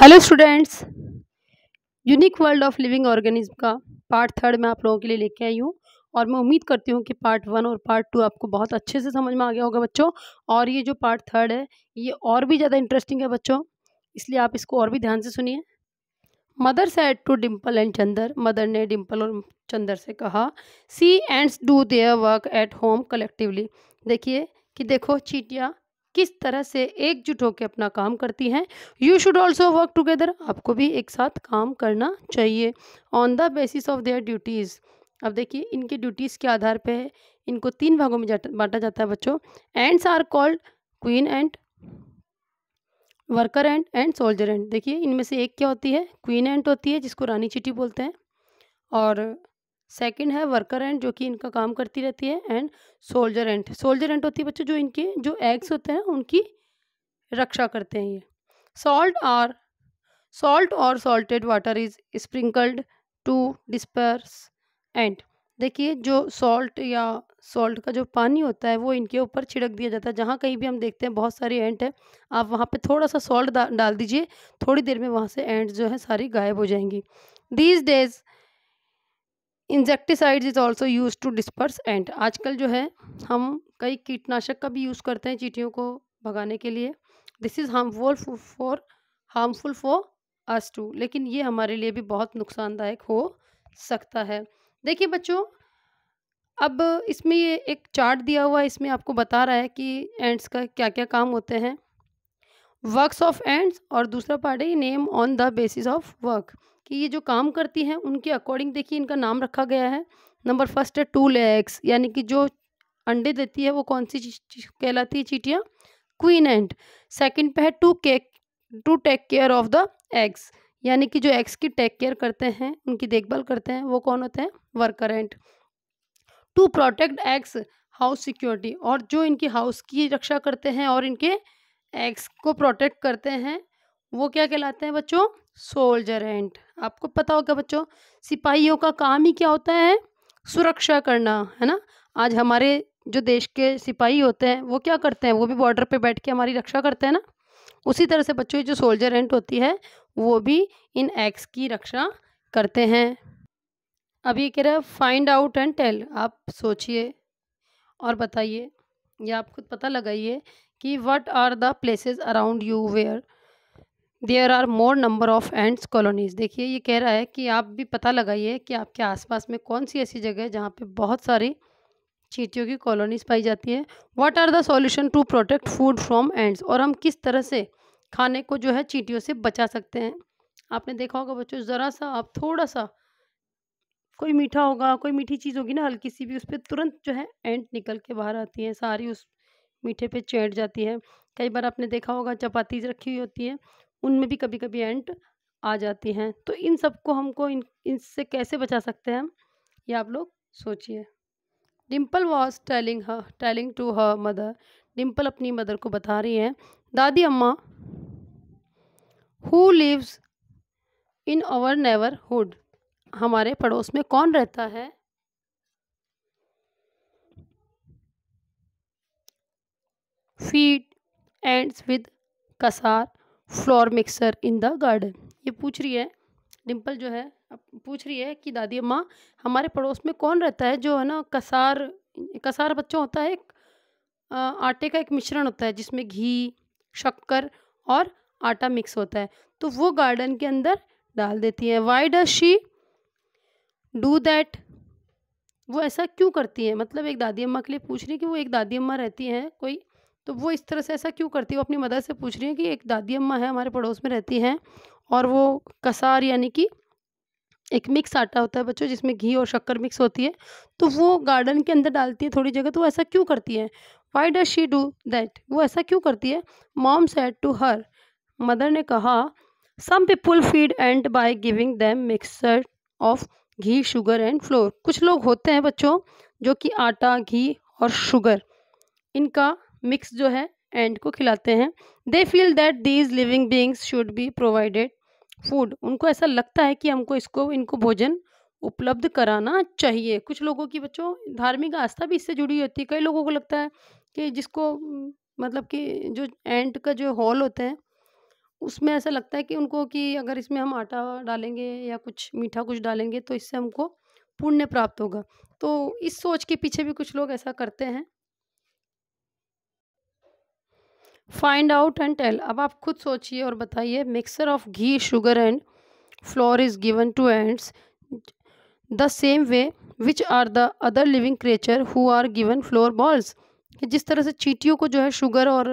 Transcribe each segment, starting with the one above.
hello students unique world of living organism का part third मैं आप लोगों के लिए लेके आई हूँ और मैं उम्मीद करती हूँ कि पार्ट वन और पार्ट टू आपको बहुत अच्छे से समझ में आ गया होगा बच्चों और ये जो पार्ट थर्ड है ये और भी ज़्यादा इंटरेस्टिंग है बच्चों इसलिए आप इसको और भी ध्यान से सुनिए mother said to Dimple and Chander mother ने डिम्पल और चंदर से कहा see ants do their work at home collectively देखिए कि देखो चीटियाँ किस तरह से एकजुट होकर अपना काम करती हैं you should also work together आपको भी एक साथ काम करना चाहिए on the basis of their duties अब देखिए इनके ड्यूटीज़ के आधार पे इनको तीन भागों में बांटा जाता है बच्चों ants are called queen ant worker ant ant soldier ant देखिए इनमें से एक क्या होती है क्वीन एंड होती है जिसको रानी चिटी बोलते हैं और सेकंड है वर्कर एंड जो कि इनका काम करती रहती है ant soldier ant soldier ant होती है बच्चों जो इनके जो एग्स होते हैं उनकी रक्षा करते हैं ये सॉल्ट आर सॉल्ट और salted water is sprinkled to disperse ant देखिए जो सॉल्ट या सॉल्ट का जो पानी होता है वो इनके ऊपर छिड़क दिया जाता है जहाँ कहीं भी हम देखते हैं बहुत सारे एंट है आप वहाँ पे थोड़ा सा सॉल्ट डाल दीजिए थोड़ी देर में वहाँ से एंट जो है सारी गायब हो जाएंगी these days insecticide is also use to disperse ant आजकल जो है हम कई कीटनाशक का भी यूज़ करते हैं चीटियों को भगाने के लिए this is harmful for harmful for us too लेकिन ये हमारे लिए भी बहुत नुकसानदायक हो सकता है देखिए बच्चों अब इसमें ये एक चार्ट दिया हुआ है इसमें आपको बता रहा है कि एंड्स का क्या क्या काम होते हैं वर्क्स ऑफ एंड्स और दूसरा पार्ट है name on the basis of work कि ये जो काम करती हैं उनके अकॉर्डिंग देखिए इनका नाम रखा गया है नंबर फर्स्ट है टू लेग्स यानी कि जो अंडे देती है वो कौन सी कहलाती है चीटियाँ क्वीन एंड सेकंड पे है to cake to take care of the eggs यानी कि जो एग्स की टेक केयर करते हैं उनकी देखभाल करते हैं वो कौन होते हैं worker ant to protect eggs house security और जो इनकी हाउस की रक्षा करते हैं और इनके एग्स को प्रोटेक्ट करते हैं वो क्या कहलाते हैं बच्चों सोल्जर एंट आपको पता होगा बच्चों सिपाहियों का काम ही क्या होता है सुरक्षा करना है ना आज हमारे जो देश के सिपाही होते हैं वो क्या करते हैं वो भी बॉर्डर पे बैठ के हमारी रक्षा करते हैं ना उसी तरह से बच्चों जो सोल्जर एंट होती है वो भी इन एक्स की रक्षा करते हैं अब ये कह रहा है फाइंड आउट एंड टेल आप सोचिए और बताइए या आप खुद पता लगाइए कि what are the places around you where there are more number of ants colonies देखिए ये कह रहा है कि आप भी पता लगाइए कि आपके आसपास में कौन सी ऐसी जगह है जहाँ पे बहुत सारी चीटियों की कॉलोनीज पाई जाती है what are the solution to protect food from ants और हम किस तरह से खाने को जो है चीटियों से बचा सकते हैं आपने देखा होगा बच्चों ज़रा सा आप थोड़ा सा कोई मीठा होगा कोई मीठी चीज़ होगी ना हल्की सी भी उस पर तुरंत जो है एंड निकल के बाहर आती है सारी उस मीठे पे चेट जाती है कई बार आपने देखा होगा चपाती रखी हुई होती है उनमें भी कभी कभी एंट आ जाती हैं तो इन सबको हमको इन इनसे कैसे बचा सकते हैं ये आप लोग सोचिए Dimple was telling her telling to her mother Dimple अपनी मदर को बता रही है दादी अम्मा who lives in our neighbourhood हमारे पड़ोस में कौन रहता है feed ants with kasar flour mixture in the garden ये पूछ रही है डिम्पल जो है पूछ रही है कि दादी अम्मा हमारे पड़ोस में कौन रहता है जो है ना कसार कसार बच्चों होता है एक आटे का एक मिश्रण होता है जिसमें घी शक्कर और आटा मिक्स होता है तो वो गार्डन के अंदर डाल देती है why does she do that वो ऐसा क्यों करती है मतलब एक दादी अम्मा के लिए पूछ रही है कि वो एक दादी अम्मा रहती हैं कोई तो वो इस तरह से ऐसा क्यों करती है वो अपनी मदर से पूछ रही है कि एक दादी अम्मा है हमारे पड़ोस में रहती हैं और वो कसार यानी कि एक मिक्स आटा होता है बच्चों जिसमें घी और शक्कर मिक्स होती है तो वो गार्डन के अंदर डालती है थोड़ी जगह तो वो ऐसा क्यों करती है why does she do that वो ऐसा क्यों करती है mom said to her mother ने कहा some people feed ant by giving them mixture of ghee sugar and flour कुछ लोग होते हैं बच्चों जो कि आटा घी और शुगर इनका मिक्स जो है एंड को खिलाते हैं they feel that these living beings should be provided food उनको ऐसा लगता है कि हमको इसको इनको भोजन उपलब्ध कराना चाहिए कुछ लोगों की बच्चों धार्मिक आस्था भी इससे जुड़ी होती है कई लोगों को लगता है कि जिसको मतलब कि जो एंट का जो हॉल होता है उसमें ऐसा लगता है कि उनको कि अगर इसमें हम आटा डालेंगे या कुछ मीठा कुछ डालेंगे तो इससे हमको पुण्य प्राप्त होगा तो इस सोच के पीछे भी कुछ लोग ऐसा करते हैं फाइंड आउट एंड टेल अब आप खुद सोचिए और बताइए mixture of ghee sugar and flour is given to ants the same way which are the other living creature who are given flour balls जिस तरह से चीटियों को जो है शुगर और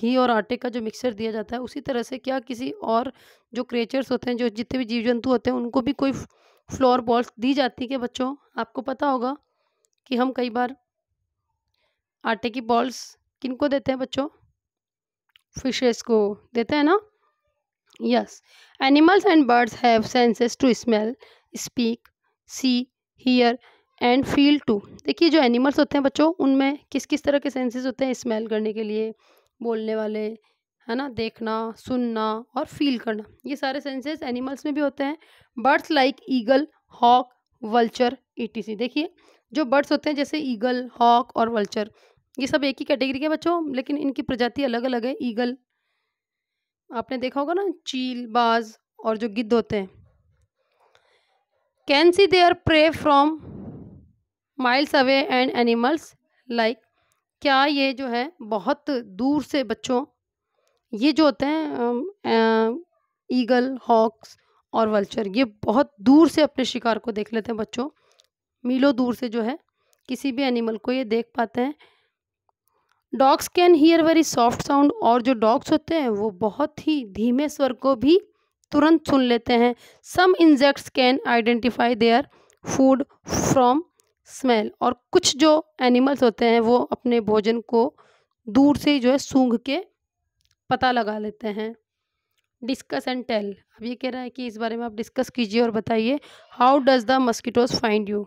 घी और आटे का जो मिक्सर दिया जाता है उसी तरह से क्या किसी और जो क्रिएचर्स होते हैं जो जितने भी जीव जंतु होते हैं उनको भी कोई फ्लोर बॉल्स दी जाती है बच्चों आपको पता होगा कि हम कई बार आटे की बॉल्स किनको देते हैं बच्चों फिशेस को देते हैं ना yes animals and birds have senses to smell speak see hear and feel too देखिए जो एनिमल्स होते हैं बच्चों उनमें किस किस तरह के सेंसेस होते हैं स्मेल करने के लिए बोलने वाले है ना देखना सुनना और फील करना ये सारे सेंसेस एनिमल्स में भी होते हैं birds like eagle hawk vulture ई देखिए जो बर्ड्स होते हैं जैसे ईगल हॉक और वल्चर ये सब एक ही कैटेगरी के बच्चों लेकिन इनकी प्रजाति अलग अलग है ईगल आपने देखा होगा ना चील बाज और जो गिद्ध होते हैं can see their prey from miles away and animals like क्या ये जो है बहुत दूर से बच्चों ये जो होते हैं ईगल हॉक्स और वल्चर ये बहुत दूर से अपने शिकार को देख लेते हैं बच्चों मीलों दूर से जो है किसी भी एनिमल को ये देख पाते हैं dogs can hear very soft sound और जो डॉग्स होते हैं वो बहुत ही धीमे स्वर को भी तुरंत सुन लेते हैं some insects can identify their food from smell और कुछ जो एनिमल्स होते हैं वो अपने भोजन को दूर से जो है सूंघ के पता लगा लेते हैं डिस्कस एंड टेल अब ये कह रहा है कि इस बारे में आप डिस्कस कीजिए और बताइए how does the mosquitoes find you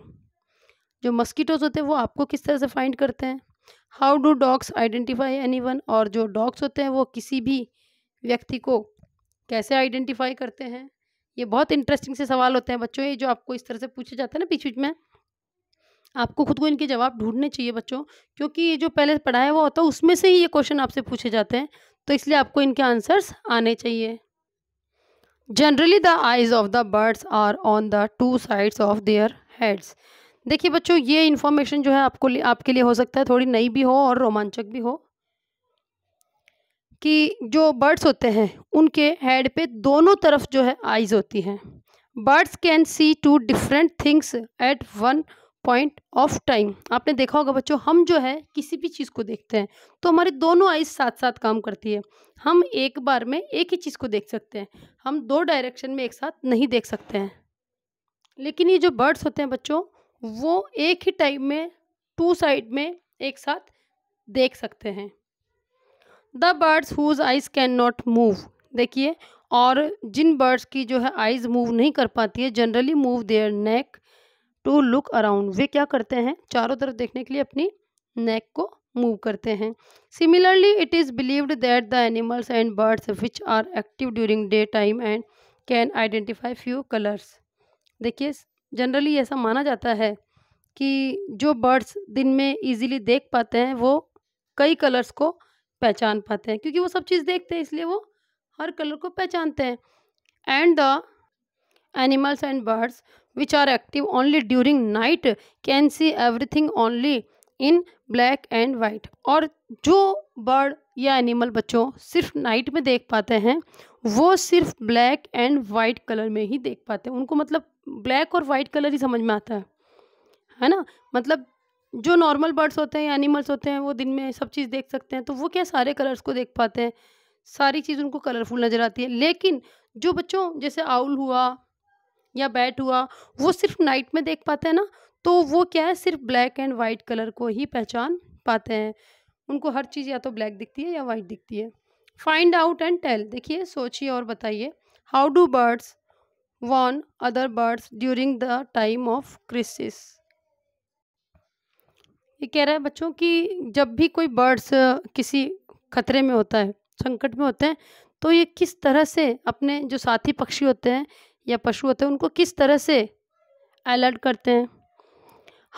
जो मस्कीटोज होते हैं वो आपको किस तरह से फाइंड करते हैं how do dogs identify anyone और जो डॉग्स होते हैं वो किसी भी व्यक्ति को कैसे आइडेंटिफाई करते हैं ये बहुत इंटरेस्टिंग से सवाल होते हैं बच्चों ये जो आपको इस तरह से पूछे जाते हैं ना बीच बीच में आपको खुद को इनके जवाब ढूंढने चाहिए बच्चों क्योंकि ये जो पहले पढ़ाया हुआ होता है उसमें से ही ये क्वेश्चन आपसे पूछे जाते हैं तो इसलिए आपको इनके आंसर्स आने चाहिए generally the eyes of the birds are on the two sides of their heads देखिए बच्चों ये इन्फॉर्मेशन जो है आपको आपके लिए हो सकता है थोड़ी नई भी हो और रोमांचक भी हो कि जो बर्ड्स होते हैं उनके हेड पे दोनों तरफ जो है आइज़ होती हैं birds can see two different things at one point of time आपने देखा होगा बच्चों हम जो है किसी भी चीज़ को देखते हैं तो हमारी दोनों आइज साथ साथ काम करती है हम एक बार में एक ही चीज़ को देख सकते हैं हम दो डायरेक्शन में एक साथ नहीं देख सकते हैं लेकिन ये जो बर्ड्स होते हैं बच्चों वो एक ही टाइम में टू साइड में एक साथ देख सकते हैं the birds whose eyes can not move देखिए और जिन बर्ड्स की जो है आइज़ मूव नहीं कर पाती है generally move their neck to look around वे क्या करते हैं चारों तरफ देखने के लिए अपनी नेक को मूव करते हैं similarly it is believed that the animals and birds which are active during day time and can identify few colours देखिए जनरली ऐसा माना जाता है कि जो बर्ड्स दिन में इजीली देख पाते हैं वो कई कलर्स को पहचान पाते हैं क्योंकि वो सब चीज़ देखते हैं इसलिए वो हर कलर को पहचानते हैं and the animals and birds which are active only during night can see everything only in black and white और जो बर्ड या एनिमल बच्चों सिर्फ नाइट में देख पाते हैं वो सिर्फ ब्लैक एंड वाइट कलर में ही देख पाते हैं उनको मतलब ब्लैक और वाइट कलर ही समझ में आता है है ना मतलब जो नॉर्मल बर्ड्स होते हैं एनिमल्स होते हैं वो दिन में सब चीज़ देख सकते हैं तो वो क्या सारे कलर्स को देख पाते हैं सारी चीज़ उनको कलरफुल नज़र आती है लेकिन जो बच्चों जैसे आउल हुआ या बैट हुआ वो सिर्फ नाइट में देख पाते हैं ना तो वो क्या है सिर्फ ब्लैक एंड वाइट कलर को ही पहचान पाते हैं उनको हर चीज़ या तो ब्लैक दिखती है या वाइट दिखती है फाइंड आउट एंड टेल देखिए सोचिए और बताइए how do birds warn other birds during the time of crisis ये कह रहा है बच्चों कि जब भी कोई बर्ड्स किसी खतरे में होता है संकट में होते हैं तो ये किस तरह से अपने जो साथी पक्षी होते हैं या पशु होते हैं उनको किस तरह से अलर्ट करते हैं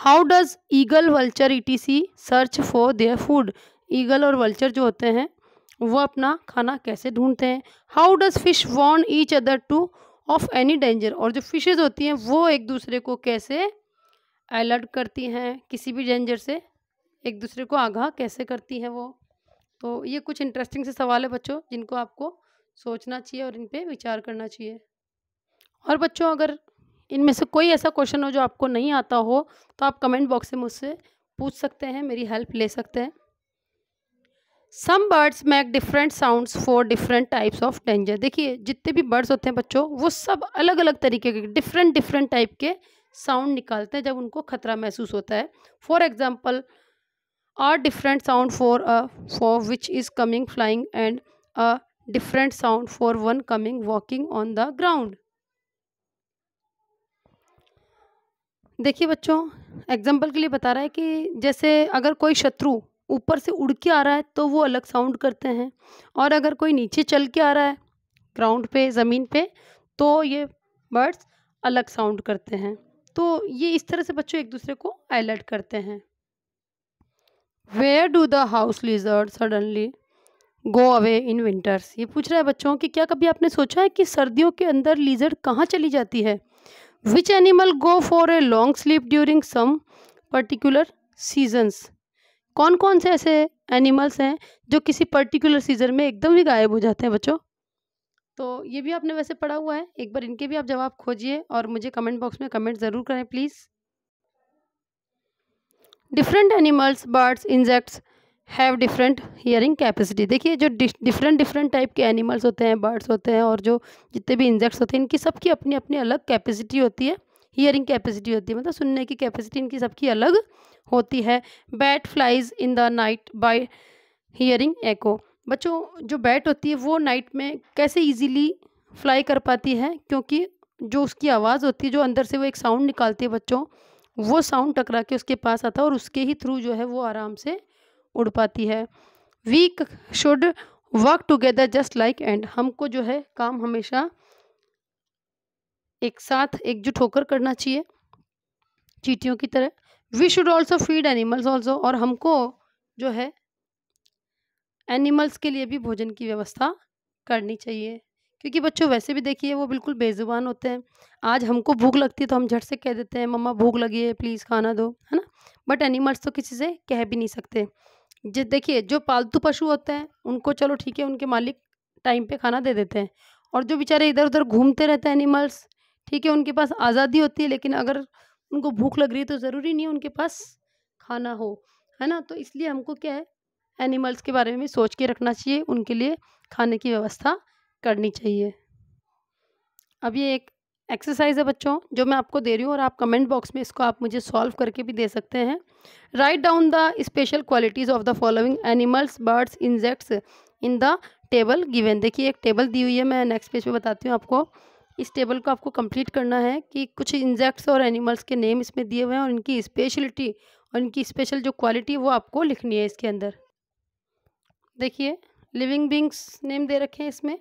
how does eagle vulture E T C search for their food eagle और वल्चर जो होते हैं वो अपना खाना कैसे ढूंढते हैं how does fish warn each other to of any danger और जो फिशेज़ होती हैं वो एक दूसरे को कैसे अलर्ट करती हैं किसी भी डेंजर से एक दूसरे को आगाह कैसे करती हैं वो तो ये कुछ इंटरेस्टिंग से सवाल है बच्चों जिनको आपको सोचना चाहिए और इन पर विचार करना चाहिए और बच्चों अगर इनमें से कोई ऐसा क्वेश्चन हो जो आपको नहीं आता हो तो आप कमेंट बॉक्स से मुझसे पूछ सकते हैं मेरी हेल्प ले सकते हैं some birds make different sounds for different types of danger देखिए जितने भी बर्ड्स होते हैं बच्चों वो सब अलग अलग तरीके के डिफरेंट डिफरेंट टाइप के साउंड निकालते हैं जब उनको खतरा महसूस होता है for example are different sound for a for which is coming flying and a different sound for one coming walking on the ground देखिए बच्चों एग्जाम्पल के लिए बता रहा है कि जैसे अगर कोई शत्रु ऊपर से उड़ के आ रहा है तो वो अलग साउंड करते हैं और अगर कोई नीचे चल के आ रहा है ग्राउंड पे ज़मीन पे तो ये बर्ड्स अलग साउंड करते हैं तो ये इस तरह से बच्चों एक दूसरे को अलर्ट करते हैं where do the house lizard suddenly go away in winters ये पूछ रहा है बच्चों कि क्या कभी आपने सोचा है कि सर्दियों के अंदर लीजर्ड कहाँ चली जाती है which animal go for a long sleep during some particular seasons कौन कौन से ऐसे एनिमल्स हैं जो किसी पर्टिकुलर सीजन में एकदम ही गायब हो जाते हैं बच्चों तो ये भी आपने वैसे पढ़ा हुआ है एक बार इनके भी आप जवाब खोजिए और मुझे कमेंट बॉक्स में कमेंट ज़रूर करें please different animals birds insects have different hearing capacity देखिए जो डिफरेंट डिफरेंट टाइप के एनिमल्स होते हैं बर्ड्स होते हैं और जो जितने भी इंजेक्ट्स होते हैं इनकी सबकी अपनी अपनी अलग कैपेसिटी होती है हियरिंग कैपेसिटी होती है मतलब सुनने की कैपेसिटी इनकी सबकी अलग होती है bat flies in the night by hearing echo बच्चों जो बैट होती है वो नाइट में कैसे इजीली फ्लाई कर पाती है क्योंकि जो उसकी आवाज़ होती है जो अंदर से वो एक साउंड निकालती है बच्चों वो साउंड टकरा के उसके पास आता है और उसके ही थ्रू जो है वो आराम से उड़ पाती है we should work together just like and हमको जो है काम हमेशा एक साथ एकजुट होकर करना चाहिए चीटियों की तरह we should also feed animals also और हमको जो है एनिमल्स के लिए भी भोजन की व्यवस्था करनी चाहिए क्योंकि बच्चों वैसे भी देखिए वो बिल्कुल बेजुबान होते हैं आज हमको भूख लगती है तो हम झट से कह देते हैं मम्मा भूख लगी है प्लीज़ खाना दो है ना बट एनिमल्स तो किसी से कह भी नहीं सकते जो देखिए जो पालतू पशु होते हैं उनको चलो ठीक है उनके मालिक टाइम पे खाना दे देते हैं और जो बेचारे इधर उधर घूमते रहते हैं एनिमल्स ठीक है उनके पास आज़ादी होती है लेकिन अगर उनको भूख लग रही है तो ज़रूरी नहीं उनके पास खाना हो है ना तो इसलिए हमको क्या है एनिमल्स के बारे में भी सोच के रखना चाहिए उनके लिए खाने की व्यवस्था करनी चाहिए अब ये एक एक्सरसाइज है बच्चों जो मैं आपको दे रही हूँ और आप कमेंट बॉक्स में इसको आप मुझे सॉल्व करके भी दे सकते हैं write down the special qualities of the following animals birds insects in the table given देखिए एक टेबल दी हुई है मैं नेक्स्ट पेज पे बताती हूँ आपको इस टेबल को आपको कंप्लीट करना है कि कुछ इंजेक्ट्स और एनिमल्स के नेम इसमें दिए हुए हैं और इनकी स्पेशलिटी और इनकी स्पेशल जो क्वालिटी वो आपको लिखनी है इसके अंदर देखिए लिविंग बींग्स नेम दे रखे हैं इसमें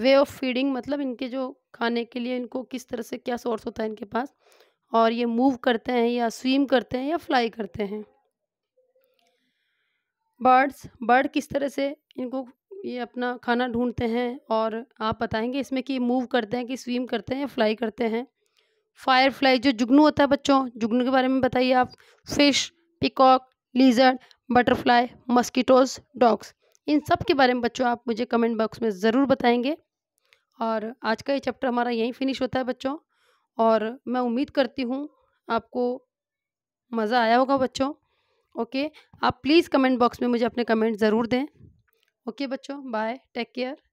वे ऑफ फीडिंग मतलब इनके जो खाने के लिए इनको किस तरह से क्या सोर्स होता है इनके पास और ये मूव करते हैं या स्विम करते हैं या फ्लाई करते हैं बर्ड्स बर्ड किस तरह से इनको ये अपना खाना ढूंढते हैं और आप बताएंगे इसमें कि मूव करते हैं कि स्विम करते हैं फ्लाई करते हैं फायर फ्लाई जो जुगनू होता है बच्चों जुगनू के बारे में बताइए आप fish peacock lizard butterfly mosquitoes dogs इन सब के बारे में बच्चों आप मुझे कमेंट बॉक्स में ज़रूर बताएंगे और आज का ये चैप्टर हमारा यहीं फिनिश होता है बच्चों और मैं उम्मीद करती हूँ आपको मज़ा आया होगा बच्चों ओके आप प्लीज़ कमेंट बॉक्स में मुझे अपने कमेंट ज़रूर दें ओके बच्चों बाय टेक केयर